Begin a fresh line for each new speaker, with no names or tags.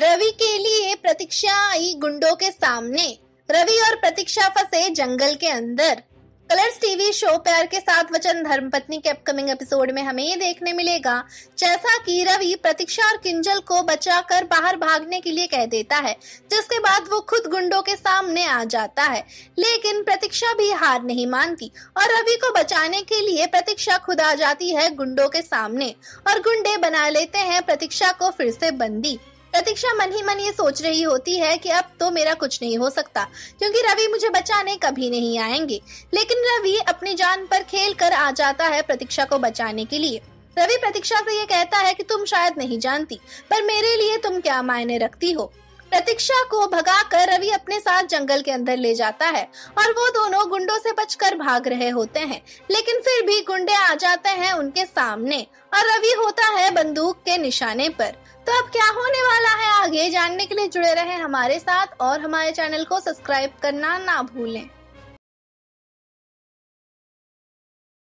रवि के लिए प्रतीक्षा आई गुंडों के सामने रवि और प्रतीक्षा फंसे जंगल के अंदर कलर्स टीवी शो प्यार के साथ वचन धर्मपत्नी के अपकमिंग एपिसोड में हमें ये देखने मिलेगा जैसा कि रवि प्रतीक्षा और किंजल को बचाकर बाहर भागने के लिए कह देता है जिसके बाद वो खुद गुंडों के सामने आ जाता है लेकिन प्रतीक्षा भी हार नहीं मानती और रवि को बचाने के लिए प्रतीक्षा खुद आ जाती है गुंडों के सामने और गुंडे बना लेते हैं प्रतीक्षा को फिर से बंदी प्रतीक्षा मन ही मन ये सोच रही होती है कि अब तो मेरा कुछ नहीं हो सकता क्योंकि रवि मुझे बचाने कभी नहीं आएंगे लेकिन रवि अपनी जान पर खेल कर आ जाता है प्रतीक्षा को बचाने के लिए रवि प्रतीक्षा से ये कहता है कि तुम शायद नहीं जानती पर मेरे लिए तुम क्या मायने रखती हो प्रतीक्षा को भगाकर रवि अपने साथ जंगल के अंदर ले जाता है और वो दोनों गुंडों से बचकर भाग रहे होते हैं लेकिन फिर भी गुंडे आ जाते हैं उनके सामने और रवि होता है बंदूक के निशाने पर तो अब क्या होने वाला है आगे जानने के लिए जुड़े रहें हमारे साथ और हमारे चैनल को सब्सक्राइब करना ना भूलें